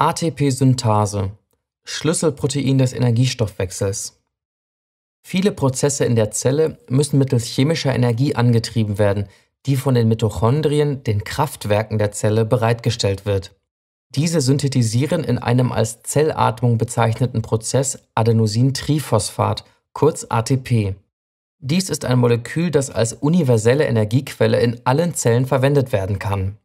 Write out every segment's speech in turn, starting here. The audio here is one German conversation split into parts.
ATP-Synthase, Schlüsselprotein des Energiestoffwechsels. Viele Prozesse in der Zelle müssen mittels chemischer Energie angetrieben werden, die von den Mitochondrien, den Kraftwerken der Zelle, bereitgestellt wird. Diese synthetisieren in einem als Zellatmung bezeichneten Prozess Adenosintriphosphat, kurz ATP. Dies ist ein Molekül, das als universelle Energiequelle in allen Zellen verwendet werden kann.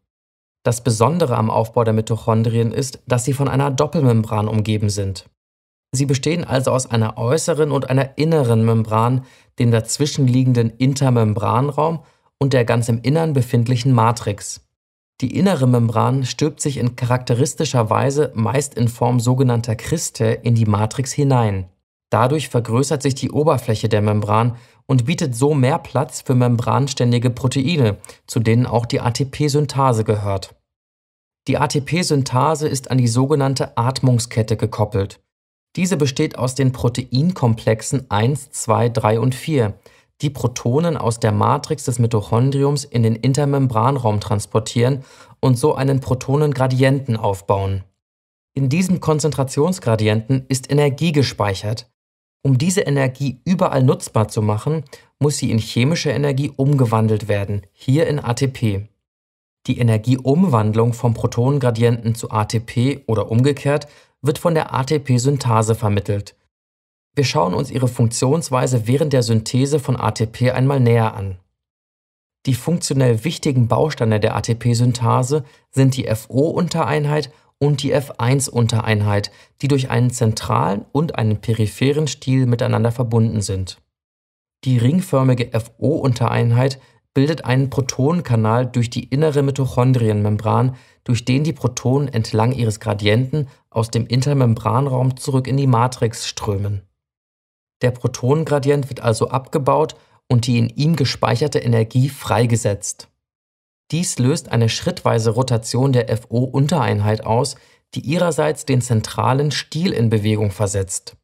Das Besondere am Aufbau der Mitochondrien ist, dass sie von einer Doppelmembran umgeben sind. Sie bestehen also aus einer äußeren und einer inneren Membran, dem dazwischenliegenden Intermembranraum und der ganz im Innern befindlichen Matrix. Die innere Membran stülpt sich in charakteristischer Weise meist in Form sogenannter Kriste in die Matrix hinein. Dadurch vergrößert sich die Oberfläche der Membran und bietet so mehr Platz für membranständige Proteine, zu denen auch die ATP-Synthase gehört. Die ATP-Synthase ist an die sogenannte Atmungskette gekoppelt. Diese besteht aus den Proteinkomplexen 1, 2, 3 und 4, die Protonen aus der Matrix des Mitochondriums in den Intermembranraum transportieren und so einen Protonengradienten aufbauen. In diesem Konzentrationsgradienten ist Energie gespeichert, um diese Energie überall nutzbar zu machen, muss sie in chemische Energie umgewandelt werden, hier in ATP. Die Energieumwandlung vom Protonengradienten zu ATP oder umgekehrt wird von der ATP-Synthase vermittelt. Wir schauen uns ihre Funktionsweise während der Synthese von ATP einmal näher an. Die funktionell wichtigen Bausteine der ATP-Synthase sind die FO-Untereinheit und die F1-Untereinheit, die durch einen zentralen und einen peripheren Stiel miteinander verbunden sind. Die ringförmige FO-Untereinheit bildet einen Protonenkanal durch die innere Mitochondrienmembran, durch den die Protonen entlang ihres Gradienten aus dem Intermembranraum zurück in die Matrix strömen. Der Protonengradient wird also abgebaut und die in ihm gespeicherte Energie freigesetzt. Dies löst eine schrittweise Rotation der FO-Untereinheit aus, die ihrerseits den zentralen Stiel in Bewegung versetzt.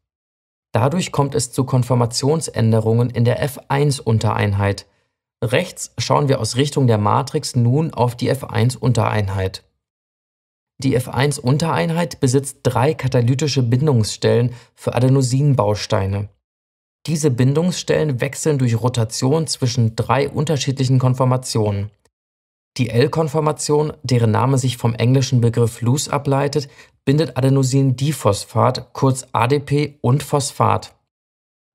Dadurch kommt es zu Konformationsänderungen in der F1-Untereinheit. Rechts schauen wir aus Richtung der Matrix nun auf die F1-Untereinheit. Die F1-Untereinheit besitzt drei katalytische Bindungsstellen für Adenosinbausteine. Diese Bindungsstellen wechseln durch Rotation zwischen drei unterschiedlichen Konformationen. Die L-Konformation, deren Name sich vom englischen Begriff loose ableitet, bindet Adenosin-Diphosphat, kurz ADP und Phosphat.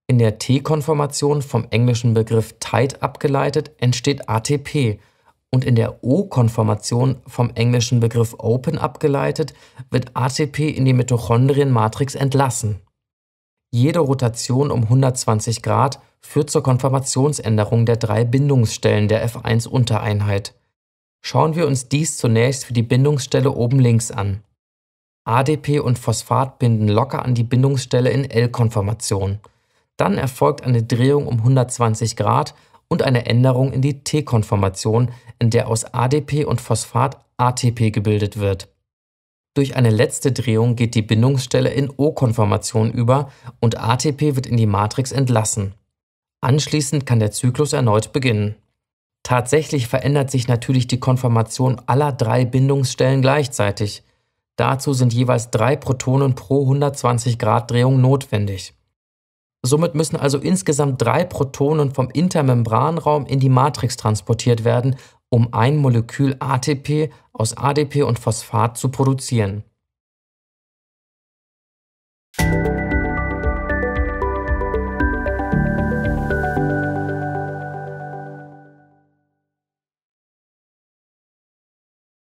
In der T-Konformation, vom englischen Begriff tight abgeleitet, entsteht ATP und in der O-Konformation, vom englischen Begriff open abgeleitet, wird ATP in die Mitochondrienmatrix entlassen. Jede Rotation um 120 Grad führt zur Konformationsänderung der drei Bindungsstellen der F1-Untereinheit. Schauen wir uns dies zunächst für die Bindungsstelle oben links an. ADP und Phosphat binden locker an die Bindungsstelle in L-Konformation. Dann erfolgt eine Drehung um 120 Grad und eine Änderung in die T-Konformation, in der aus ADP und Phosphat ATP gebildet wird. Durch eine letzte Drehung geht die Bindungsstelle in O-Konformation über und ATP wird in die Matrix entlassen. Anschließend kann der Zyklus erneut beginnen. Tatsächlich verändert sich natürlich die Konformation aller drei Bindungsstellen gleichzeitig. Dazu sind jeweils drei Protonen pro 120 Grad Drehung notwendig. Somit müssen also insgesamt drei Protonen vom Intermembranraum in die Matrix transportiert werden, um ein Molekül ATP aus ADP und Phosphat zu produzieren.